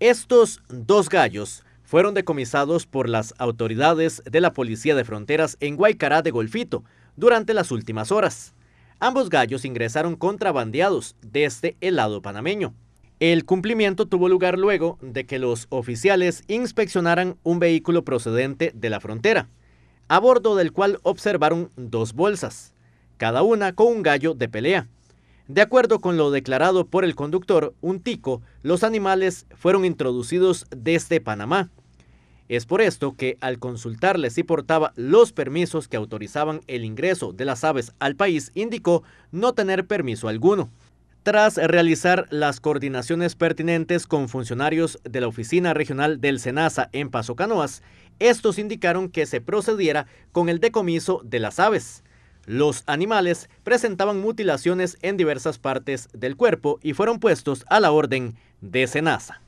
Estos dos gallos fueron decomisados por las autoridades de la Policía de Fronteras en Guaycará de Golfito durante las últimas horas. Ambos gallos ingresaron contrabandeados desde el lado panameño. El cumplimiento tuvo lugar luego de que los oficiales inspeccionaran un vehículo procedente de la frontera, a bordo del cual observaron dos bolsas, cada una con un gallo de pelea. De acuerdo con lo declarado por el conductor, un tico, los animales fueron introducidos desde Panamá. Es por esto que al consultarle si portaba los permisos que autorizaban el ingreso de las aves al país, indicó no tener permiso alguno. Tras realizar las coordinaciones pertinentes con funcionarios de la Oficina Regional del SENASA en Paso Canoas, estos indicaron que se procediera con el decomiso de las aves. Los animales presentaban mutilaciones en diversas partes del cuerpo y fueron puestos a la orden de Senasa.